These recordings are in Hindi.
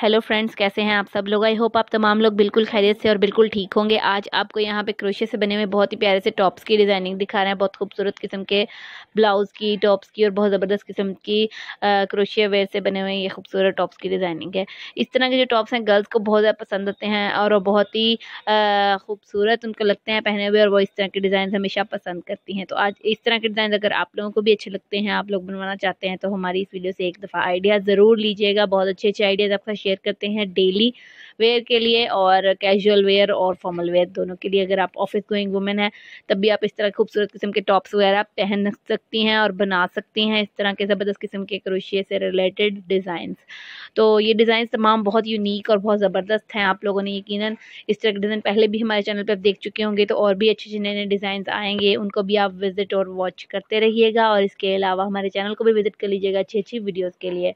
हेलो फ्रेंड्स कैसे हैं आप सब लोग आई होप आप तमाम लोग बिल्कुल खैरियत से और बिल्कुल ठीक होंगे आज आपको यहाँ पे क्रोशे से बने हुए बहुत ही प्यारे से टॉप्स की डिज़ाइनिंग दिखा रहे हैं बहुत खूबसूरत किस्म के ब्लाउज़ की टॉप्स की और बहुत ज़बरदस्त किस्म की क्रोशिया वेयर से बने हुए ये खूबसूरत टॉप्स की डिज़ाइनिंग है इस तरह के जो टॉप्स हैं गर्ल्स को बहुत ज़्यादा पसंद होते हैं और बहुत ही खूबसूरत उनको लगते हैं पहने हुए और वो इस तरह के डिज़ाइन हमेशा पसंद करती हैं तो आज इस तरह के डिज़ाइन अगर आप लोगों को भी अच्छे लगते हैं आप लोग बनवाना चाहते हैं तो हमारी इस वीडियो से एक दफ़ा आइडिया ज़रूर लीजिएगा बहुत अच्छे अच्छे आइडियाज़ आपका शेयर करते हैं डेली वेयर के लिए और कैजुअल वेयर और फॉर्मल वेयर दोनों के लिए अगर आप ऑफिस गोइंग वुमेन है तब भी आप इस तरह खूबसूरत किस्म के टॉप्स वगैरह पहन सकती हैं और बना सकती हैं इस तरह के ज़बरदस्त किस्म के क्रोशिए से रिलेटेड डिज़ाइंस तो ये डिज़ाइन तमाम बहुत यूनिक और बहुत ज़बरदस्त हैं आप लोगों ने यकीन इस तरह के डिज़ाइन पहले भी हमारे चैनल पर देख चुके होंगे तो और भी अच्छे अच्छे नए नए डिज़ाइन आएंगे उनको भी आप विज़िट और वॉच करते रहिएगा और इसके अलावा हमारे चैनल को भी विज़िट कर लीजिएगा अच्छी अच्छी वीडियोज़ के लिए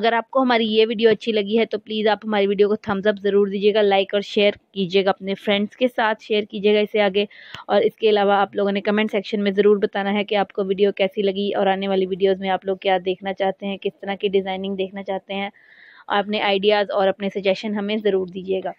अगर आपको हमारी ये वीडियो अच्छी लगी है है तो प्लीज़ आप हमारी वीडियो को थम्स अप ज़रूर दीजिएगा लाइक और शेयर कीजिएगा अपने फ्रेंड्स के साथ शेयर कीजिएगा इसे आगे और इसके अलावा आप लोगों ने कमेंट सेक्शन में ज़रूर बताना है कि आपको वीडियो कैसी लगी और आने वाली वीडियोज़ में आप लोग क्या देखना चाहते हैं किस तरह की डिज़ाइनिंग देखना चाहते हैं अपने आइडियाज़ और अपने सजेशन हमें ज़रूर दीजिएगा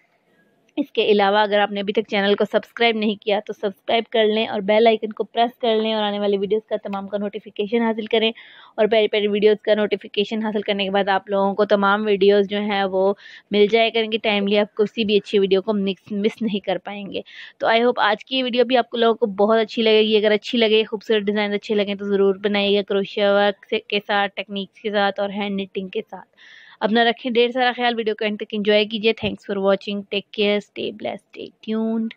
इसके अलावा अगर आपने अभी तक चैनल को सब्सक्राइब नहीं किया तो सब्सक्राइब कर लें और बेल आइकन को प्रेस कर लें और आने वाली वीडियोस का तमाम का नोटिफिकेशन हासिल करें और प्यारी प्यारी वीडियोस का नोटिफिकेशन हासिल करने के बाद आप लोगों को तमाम वीडियोस जो हैं वो मिल जाए करेंगे टाइमली आप किसी भी अच्छी वीडियो को मिस नहीं कर पाएंगे तो आई होप आज की वीडियो भी आपको लोगों को बहुत अच्छी लगेगी अगर अच्छी लगे खूबसूरत डिज़ाइन अच्छे लगें तो ज़रूर बनाइएगा क्रोशिया वर्क के साथ टेक्निक्स के साथ और हैंड निटिंग के साथ अपना रखें ढेर सारा ख्याल वीडियो को एंड तक एंजॉय कीजिए thanks for watching take care stay blessed stay tuned